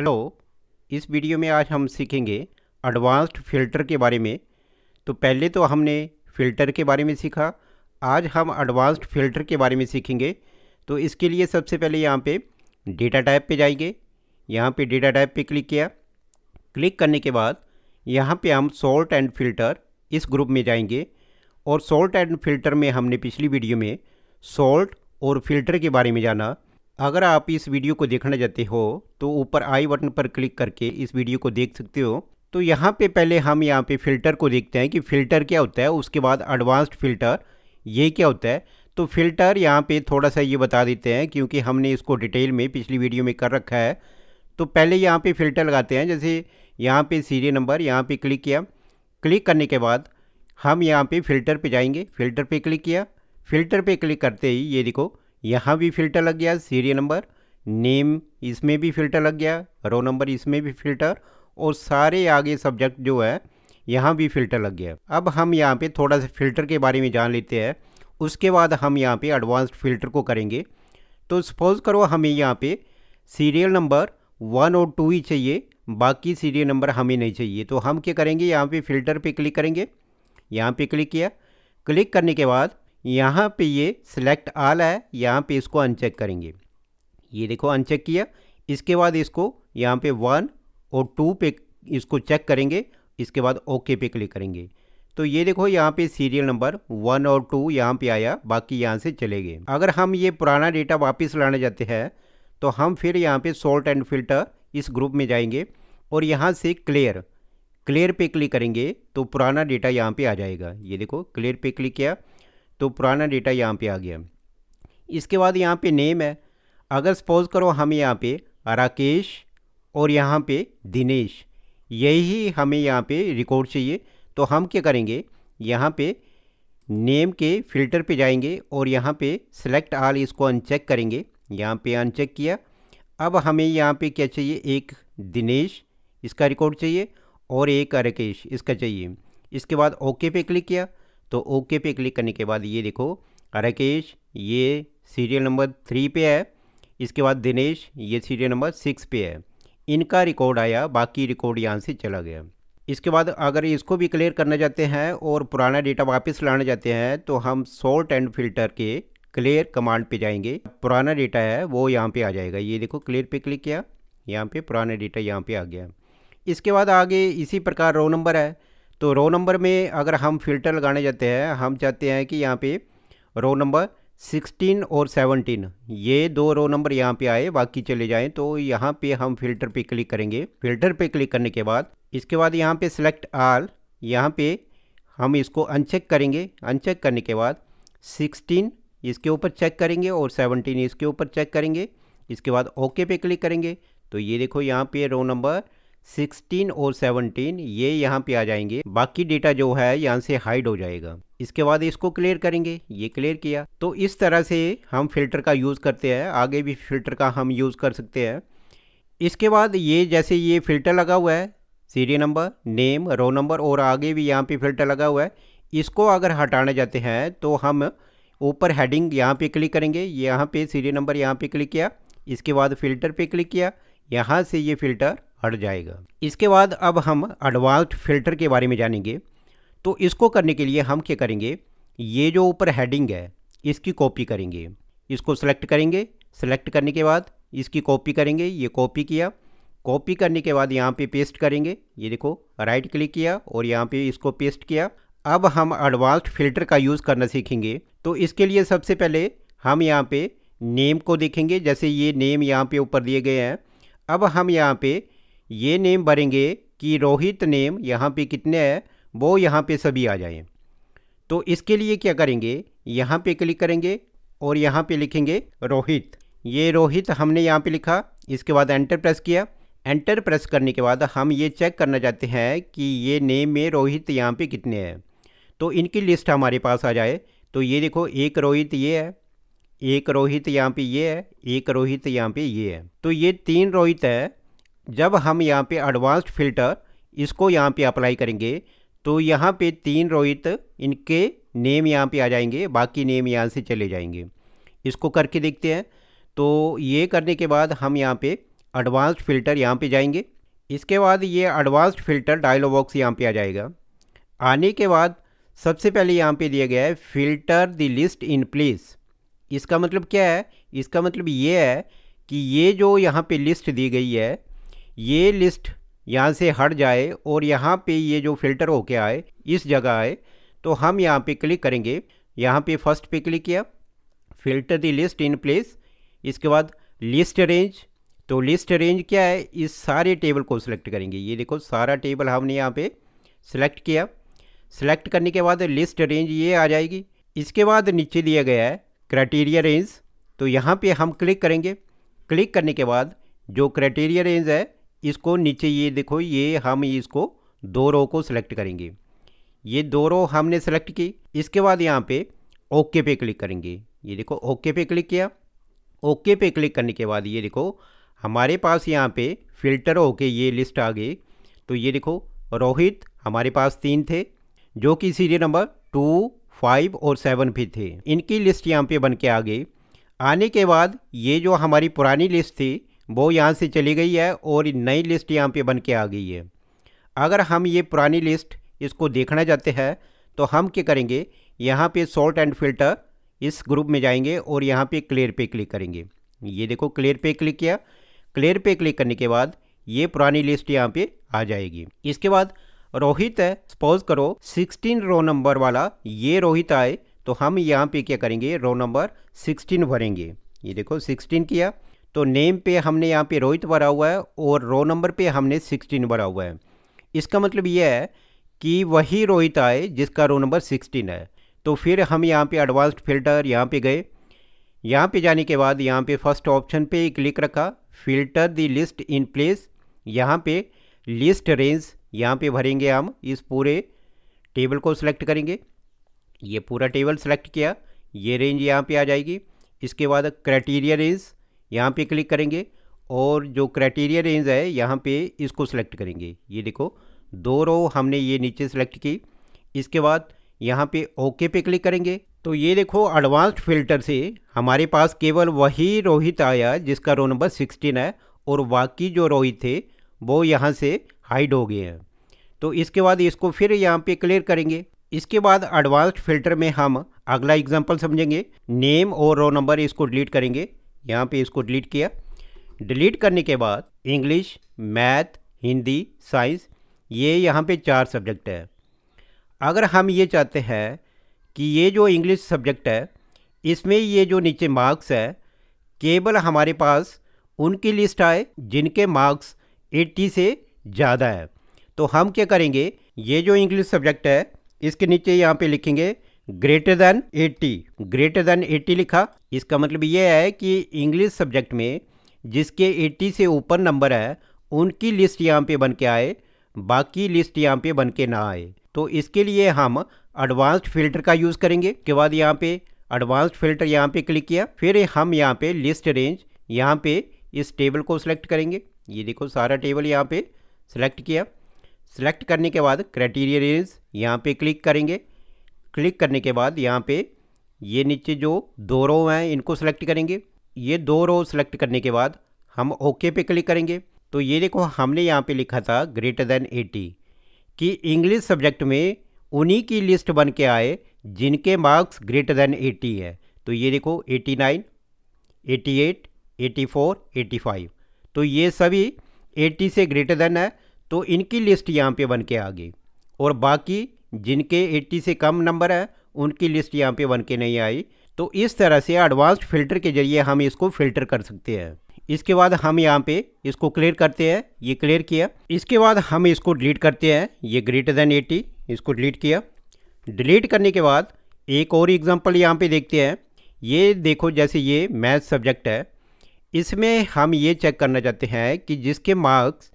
hello इस video में आज हम सीखेंगे एडवांस्ड फ़िल्टर के बारे में तो पहले तो हमने फ़िल्टर के बारे में सीखा आज हम एडवांस्ड फ़िल्टर के बारे में सीखेंगे तो इसके लिए सबसे पहले यहाँ पे डेटा टाइप पे जाएंगे यहाँ पे डेटा टाइप पे क्लिक किया क्लिक करने के बाद यहाँ पे हम सॉल्ट एंड फ़िल्टर इस ग्रुप में जाएंगे और सॉल्ट एंड फ़िल्टर में हमने पिछली वीडियो में सॉल्ट और फ़िल्टर के बारे में जाना अगर आप इस वीडियो को देखना चाहते हो तो ऊपर आई बटन पर क्लिक करके इस वीडियो को देख सकते हो तो यहाँ पे पहले हम यहाँ पे फ़िल्टर को देखते हैं कि फ़िल्टर क्या होता है उसके बाद एडवांस्ड फ़िल्टर ये क्या होता है तो फ़िल्टर यहाँ पे थोड़ा सा ये बता देते हैं क्योंकि हमने इसको डिटेल में पिछली वीडियो में कर रखा है तो पहले यहाँ पे फ़िल्टर लगाते हैं जैसे यहाँ पे सीरियल नंबर यहाँ पे क्लिक किया क्लिक करने के बाद हम यहाँ पे फ़िल्टर पे जाएंगे फ़िल्टर पे क्लिक किया फ़िल्टर पे क्लिक करते ही ये देखो यहाँ भी फिल्टर लग गया सीरियल नंबर नेम इसमें भी फिल्टर लग गया रो नंबर इसमें भी फिल्टर और सारे आगे सब्जेक्ट जो है यहाँ भी फिल्टर लग गया अब हम यहाँ पे थोड़ा सा फिल्टर के बारे में जान लेते हैं उसके बाद हम यहाँ पे एडवांस्ड फिल्टर को करेंगे तो सपोज़ करो हमें यहाँ पे सीरियल नंबर वन और टू ही चाहिए बाकी सीरियल नंबर हमें नहीं चाहिए तो हम क्या करेंगे यहाँ पे फिल्टर पे क्लिक करेंगे यहाँ पे क्लिक किया क्लिक करने के बाद यहाँ पे ये सिलेक्ट आल है यहाँ पे इसको अनचेक करेंगे ये देखो अनचेक किया इसके बाद इसको यहाँ पे वन और टू पे इसको चेक करेंगे इसके बाद ओके पे क्लिक करेंगे तो ये देखो यहाँ पे सीरियल नंबर वन और टू यहाँ पे आया बाकी यहाँ से चले गए अगर हम ये पुराना डेटा वापस लाना चाहते हैं तो हम फिर यहाँ पे सॉल्ट एंड फिल्टर इस ग्रुप में जाएंगे और यहाँ से क्लियर क्लियर पे क्लिक करेंगे तो पुराना डेटा यहाँ पे आ जाएगा ये देखो क्लियर पे क्लिक किया तो पुराना डेटा यहाँ पे आ गया इसके बाद यहाँ पे नेम है अगर सपोज़ करो हम यहाँ पे राकेश और यहाँ पे दिनेश यही हमें यहाँ पे रिकॉर्ड चाहिए तो हम क्या करेंगे यहाँ पे नेम के फ़िल्टर पे जाएंगे और यहाँ पे सेलेक्ट आल इसको अनचेक करेंगे यहाँ पे अनचेक किया अब हमें यहाँ पे क्या चाहिए एक दिनेश इसका रिकॉर्ड चाहिए और एक राकेश इसका चाहिए इसके बाद ओके पे क्लिक किया तो ओके पे क्लिक करने के बाद ये देखो राकेश ये सीरियल नंबर थ्री पे है इसके बाद दिनेश ये सीरियल नंबर सिक्स पे है इनका रिकॉर्ड आया बाकी रिकॉर्ड यहाँ से चला गया इसके बाद अगर इसको भी क्लियर करना चाहते हैं और पुराना डेटा वापस लाना चाहते हैं तो हम सॉल्ट एंड फिल्टर के क्लियर कमांड पे जाएंगे पुराना डेटा है वो यहाँ पे आ जाएगा ये देखो क्लियर पे क्लिक किया यहाँ पे पुराना डेटा यहाँ पे आ गया इसके बाद आगे इसी प्रकार रो नंबर है तो रो नंबर में अगर हम फिल्टर लगाने जाते हैं हम चाहते हैं कि यहाँ पे रो नंबर सिक्सटीन और सेवनटीन ये दो रो नंबर यहाँ पे आए बाकी चले जाएं तो यहाँ पे हम फिल्टर पे क्लिक करेंगे फिल्टर पे क्लिक करने के बाद इसके बाद यहाँ पे सेलेक्ट आल यहाँ पे हम इसको अनचेक करेंगे अनचेक करने के बाद सिक्सटीन इसके ऊपर चेक करेंगे और सेवनटीन इसके ऊपर चेक करेंगे इसके बाद ओके पे क्लिक करेंगे तो ये देखो यहाँ पे रो नंबर सिक्सटीन और सेवनटीन ये यहाँ पे आ जाएंगे बाकी डेटा जो है यहाँ से हाइड हो जाएगा इसके बाद इसको क्लियर करेंगे ये क्लियर किया तो इस तरह से हम फिल्टर का यूज़ करते हैं आगे भी फिल्टर का हम यूज़ कर सकते हैं इसके बाद ये जैसे ये फिल्टर लगा हुआ है serial number name row number और आगे भी यहाँ पे फिल्टर लगा हुआ है इसको अगर हटाना चाहते हैं तो हम ऊपर हेडिंग यहाँ पे क्लिक करेंगे यहाँ पे सीरियल नंबर यहाँ पे क्लिक किया इसके बाद फ़िल्टर पे क्लिक किया यहाँ से ये फ़िल्टर हट जाएगा इसके बाद अब हम एडवांस्ड फिल्टर के बारे में जानेंगे तो इसको करने के लिए हम क्या करेंगे ये जो ऊपर हेडिंग है इसकी कॉपी करेंगे इसको सेलेक्ट करेंगे सेलेक्ट करने के बाद इसकी कॉपी करेंगे ये कॉपी किया कॉपी करने के बाद यहाँ पे पेस्ट करेंगे ये देखो राइट क्लिक किया और यहाँ पे इसको पेस्ट किया अब हम एडवांस्ड फिल्टर का यूज़ करना सीखेंगे तो इसके लिए सबसे पहले हम यहाँ पे नेम को देखेंगे जैसे ये नेम यहाँ पे ऊपर दिए गए हैं अब हम यहाँ पे ये नेम भरेंगे कि रोहित नेम यहाँ पे कितने हैं वो यहाँ पे सभी आ जाएं तो इसके लिए क्या करेंगे यहाँ पे क्लिक करेंगे और यहाँ पे लिखेंगे रोहित ये रोहित हमने यहाँ पे लिखा इसके बाद एंटर प्रेस किया एंटर प्रेस करने के बाद हम ये चेक करना चाहते हैं कि ये नेम में रोहित यहाँ पे कितने हैं तो इनकी लिस्ट हमारे पास आ जाए तो ये देखो एक रोहित ये है एक रोहित यहाँ पे ये है एक रोहित यहाँ पे ये है तो ये तीन रोहित है जब हम यहाँ पे एडवांस्ड फिल्टर इसको यहाँ पे अप्लाई करेंगे तो यहाँ पे तीन रोहित इनके नेम यहाँ पे आ जाएंगे बाकी नेम यहाँ से चले जाएंगे इसको करके देखते हैं तो ये करने के बाद हम यहाँ पे एडवांस्ड फिल्टर यहाँ पे जाएंगे इसके बाद ये एडवांस्ड फिल्टर डायलॉग बॉक्स यहाँ पर आ जाएगा आने के बाद सबसे पहले यहाँ पर दिया गया है filter the list in place इसका मतलब क्या है इसका मतलब ये है कि ये जो यहाँ पे लिस्ट दी गई है ये लिस्ट यहाँ से हट जाए और यहाँ पे ये जो फ़िल्टर होके आए इस जगह आए तो हम यहाँ पे क्लिक करेंगे यहाँ पे फर्स्ट पे क्लिक किया filter the list in place इसके बाद लिस्ट रेंज तो लिस्ट रेंज क्या है इस सारे टेबल को सिलेक्ट करेंगे ये देखो सारा टेबल हमने यहाँ पे सिलेक्ट किया सिलेक्ट करने के बाद लिस्ट रेंज ये आ जाएगी इसके बाद नीचे दिया गया है क्राइटेरिया रेंज तो यहाँ पर हम क्लिक करेंगे क्लिक करने के बाद जो क्राइटेरिया रेंज है इसको नीचे ये देखो ये हम इसको दो रो को सिलेक्ट करेंगे ये दो रो हमने सेलेक्ट की इसके बाद यहाँ पे ओके पे क्लिक करेंगे ये देखो ओके पे क्लिक किया ओके पे क्लिक करने के बाद ये देखो हमारे पास यहाँ पे फ़िल्टर होके ये लिस्ट आ गई तो ये देखो रोहित हमारे पास तीन थे जो कि सीरियल नंबर टू फाइव और सेवन पे थे इनकी लिस्ट यहाँ पे बन के आ गई आने के बाद ये जो हमारी पुरानी लिस्ट थी वो यहाँ से चली गई है और नई लिस्ट यहाँ पे बन के आ गई है अगर हम ये पुरानी लिस्ट इसको देखना चाहते हैं तो हम क्या करेंगे यहाँ पे सॉल्ट एंड फिल्टर इस ग्रुप में जाएंगे और यहाँ पे क्लियर पे क्लिक करेंगे ये देखो क्लियर पे क्लिक किया क्लियर पे क्लिक करने के बाद ये पुरानी लिस्ट यहाँ पे आ जाएगी इसके बाद रोहित है सपोज करो 16 रो नंबर वाला ये रोहित आए तो हम यहाँ पे क्या करेंगे रो नंबर 16 भरेंगे ये देखो 16 किया तो नेम पे हमने यहाँ पे रोहित भरा हुआ है और रो नंबर पे हमने सिक्सटीन भरा हुआ है इसका मतलब यह है कि वही रोहित आए जिसका रो नंबर सिक्सटीन है तो फिर हम यहाँ पे एडवांस्ड फिल्टर यहाँ पे गए यहाँ पे जाने के बाद यहाँ पे फर्स्ट ऑप्शन पे क्लिक रखा filter the list in place यहाँ पे लिस्ट रेंज यहाँ पे भरेंगे हम इस पूरे टेबल को सिलेक्ट करेंगे ये पूरा टेबल सेलेक्ट किया ये रेंज यहाँ पे आ जाएगी इसके बाद क्राइटीरिया रेंज यहाँ पे क्लिक करेंगे और जो क्राइटेरिया रेंज है यहाँ पे इसको सेलेक्ट करेंगे ये देखो दो रो हमने ये नीचे सेलेक्ट की इसके बाद यहाँ पे ओके पे क्लिक करेंगे तो ये देखो एडवांस्ड फिल्टर से हमारे पास केवल वही रोहित आया जिसका रो नंबर सिक्सटीन है और बाकी जो रोहित थे वो यहाँ से हाइड हो गए हैं तो इसके बाद इसको फिर यहाँ पे क्लियर करेंगे इसके बाद एडवांस्ड फिल्टर में हम अगला एग्जांपल समझेंगे नेम और रो नंबर इसको डिलीट करेंगे यहाँ पे इसको डिलीट किया डिलीट करने के बाद इंग्लिश मैथ हिंदी साइंस ये यहाँ पे चार सब्जेक्ट है अगर हम ये चाहते हैं कि ये जो इंग्लिश सब्जेक्ट है इसमें ये जो नीचे मार्क्स है केवल हमारे पास उनकी लिस्ट आए जिनके मार्क्स 80 से ज़्यादा है तो हम क्या करेंगे ये जो इंग्लिश सब्जेक्ट है इसके नीचे यहाँ पे लिखेंगे ग्रेटर देन 80 ग्रेटर देन 80 लिखा इसका मतलब ये है कि इंग्लिश सब्जेक्ट में जिसके 80 से ऊपर नंबर है उनकी लिस्ट यहाँ पे बन के आए बाकी लिस्ट यहाँ पे बन के ना आए तो इसके लिए हम एडवांस्ड फिल्टर का यूज़ करेंगे के बाद यहाँ पे एडवांस्ड फिल्टर यहाँ पे क्लिक किया फिर हम यहाँ पे लिस्ट रेंज यहाँ पे इस टेबल को सिलेक्ट करेंगे ये देखो सारा टेबल यहाँ पे सिलेक्ट किया सिलेक्ट करने के बाद क्राइटेरिया रेंज यहाँ पे क्लिक करेंगे क्लिक करने के बाद यहाँ पे ये नीचे जो दो रो हैं इनको सेलेक्ट करेंगे ये दो रो सेलेक्ट करने के बाद हम ओके पे क्लिक करेंगे तो ये देखो हमने यहाँ पे लिखा था ग्रेटर देन 80 कि इंग्लिश सब्जेक्ट में उन्हीं की लिस्ट बन के आए जिनके मार्क्स ग्रेटर देन 80 है तो ये देखो 89, 88, 84, 85 तो ये सभी 80 से ग्रेटर देन है तो इनकी लिस्ट यहाँ पे बन के आ गई और बाकी जिनके 80 से कम नंबर है उनकी लिस्ट यहाँ पे बन के नहीं आई तो इस तरह से एडवांस्ड फिल्टर के जरिए हम इसको फिल्टर कर सकते हैं इसके बाद हम यहाँ पे इसको क्लियर करते हैं ये क्लियर किया इसके बाद हम इसको डिलीट करते हैं ये ग्रेटर देन 80 इसको डिलीट किया डिलीट करने के बाद एक और एग्जांपल यहाँ पे देखते हैं ये देखो जैसे ये मैथ सब्जेक्ट है इसमें हम ये चेक करना चाहते हैं कि जिसके मार्क्स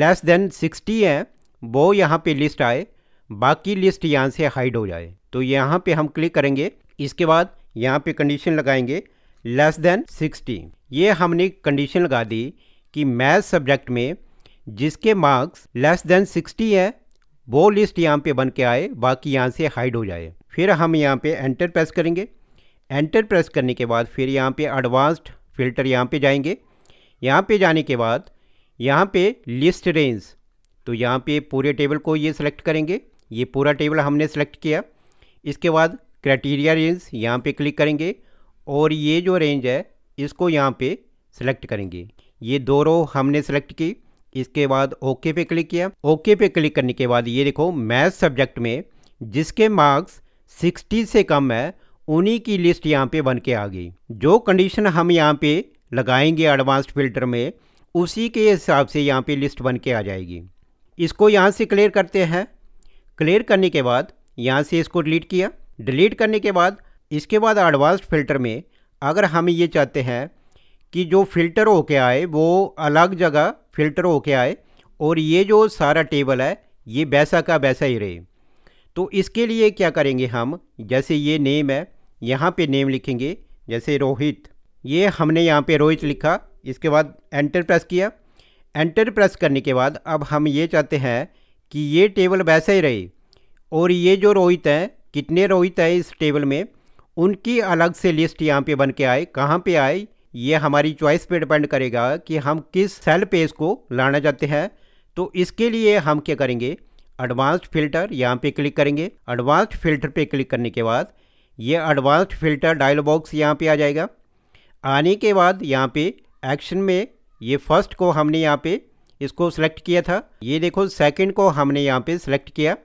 लेस देन सिक्सटी हैं वो यहाँ पे लिस्ट आए बाकी लिस्ट यहाँ से हाइड हो जाए तो यहाँ पे हम क्लिक करेंगे इसके बाद यहाँ पे कंडीशन लगाएंगे लेस देन 60 ये हमने कंडीशन लगा दी कि मैथ सब्जेक्ट में जिसके मार्क्स लेस देन 60 है वो लिस्ट यहाँ पे बन के आए बाकी यहाँ से हाइड हो जाए फिर हम यहाँ पे एंटर प्रेस करेंगे एंटर प्रेस करने के बाद फिर यहाँ पे एडवांस्ड फिल्टर यहाँ पे जाएंगे यहाँ पे जाने के बाद यहाँ पे लिस्ट रेंज तो यहाँ पे पूरे टेबल को ये सिलेक्ट करेंगे ये पूरा टेबल हमने सेलेक्ट किया इसके बाद क्राइटेरिया रेंज यहाँ पे क्लिक करेंगे और ये जो रेंज है इसको यहाँ पे सेलेक्ट करेंगे ये दो रो हमने सेलेक्ट की इसके बाद ओके पे क्लिक किया ओके पे क्लिक करने के बाद ये देखो मैथ सब्जेक्ट में जिसके मार्क्स 60 से कम है उन्हीं की लिस्ट यहाँ पे बन के आ गई जो कंडीशन हम यहाँ पे लगाएंगे एडवांस्ड फिल्टर में उसी के हिसाब से यहाँ पे लिस्ट बन के आ जाएगी इसको यहाँ से क्लियर करते हैं क्लियर करने के बाद यहाँ से इसको डिलीट किया डिलीट करने के बाद इसके बाद एडवांस्ड फिल्टर में अगर हम ये चाहते हैं कि जो फिल्टर होके आए वो अलग जगह फिल्टर होके आए और ये जो सारा टेबल है ये वैसा का वैसा ही रहे तो इसके लिए क्या करेंगे हम जैसे ये नेम है यहाँ पे नेम लिखेंगे जैसे रोहित ये हमने यहाँ पे रोहित लिखा इसके बाद एंटर प्रेस किया एंटर प्रेस करने के बाद अब हम ये चाहते हैं कि ये टेबल वैसे ही रहे और ये जो रोहित हैं कितने रोहित हैं इस टेबल में उनकी अलग से लिस्ट यहाँ पे बन के आए कहाँ पे आए ये हमारी चॉइस पे डिपेंड करेगा कि हम किस सेल पेज को लाना चाहते हैं तो इसके लिए हम क्या करेंगे एडवांस्ड फिल्टर यहाँ पे क्लिक करेंगे एडवांस्ड फिल्टर पे क्लिक करने के बाद ये एडवांस्ड फिल्टर डायल बॉक्स यहाँ पे आ जाएगा आने के बाद यहाँ पे एक्शन में ये फर्स्ट को हमने यहाँ पर इसको सिलेक्ट किया था ये देखो सेकंड को हमने यहाँ पे सिलेक्ट किया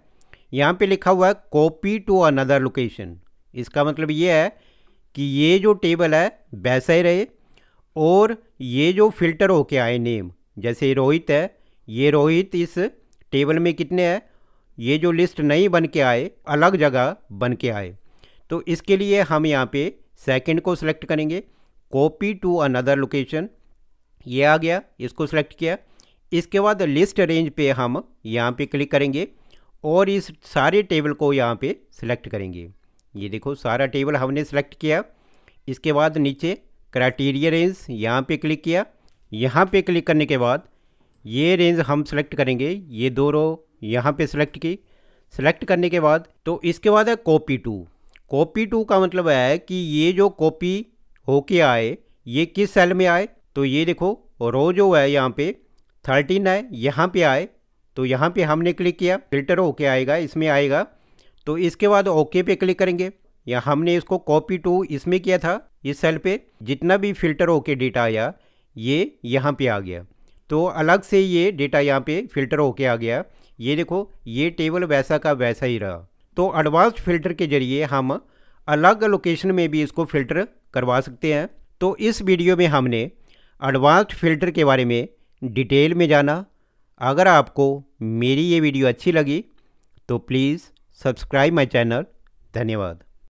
यहाँ पे लिखा हुआ है कॉपी टू अनदर लोकेशन इसका मतलब ये है कि ये जो टेबल है वैसा ही रहे और ये जो फिल्टर होके आए नेम जैसे रोहित है ये रोहित इस टेबल में कितने हैं ये जो लिस्ट नहीं बन के आए अलग जगह बन के आए तो इसके लिए हम यहाँ पे सेकंड को सिलेक्ट करेंगे कॉपी टू अनदर लोकेशन ये आ गया इसको सिलेक्ट किया इसके बाद लिस्ट रेंज पे हम यहाँ पे क्लिक करेंगे और इस सारे टेबल को यहाँ पे सिलेक्ट करेंगे ये देखो सारा टेबल हमने सेलेक्ट किया इसके बाद नीचे क्राइटेरिया रेंज यहाँ पे क्लिक किया यहाँ पे क्लिक करने के बाद ये रेंज हम सेलेक्ट करेंगे ये दो रो यहाँ पे सेलेक्ट की सेलेक्ट करने के बाद तो इसके बाद है कॉपी टू कॉपी टू का मतलब है कि ये जो कॉपी होके आए ये किस सेल में आए तो ये देखो रो जो है यहाँ पे थर्टीन है यहाँ पे आए तो यहाँ पे हमने क्लिक किया फिल्टर ओके आएगा इसमें आएगा तो इसके बाद ओके पे क्लिक करेंगे या हमने इसको कॉपी टू इसमें किया था इस सेल पे जितना भी फिल्टर ओके डेटा आया ये यहाँ पे आ गया तो अलग से ये डेटा यहाँ पे फिल्टर होके आ गया ये देखो ये टेबल वैसा का वैसा ही रहा तो एडवांस्ड फिल्टर के ज़रिए हम अलग लोकेशन में भी इसको फिल्टर करवा सकते हैं तो इस वीडियो में हमने एडवांस्ड फिल्टर के बारे में डिटेल में जाना अगर आपको मेरी ये वीडियो अच्छी लगी तो प्लीज़ सब्सक्राइब माय चैनल धन्यवाद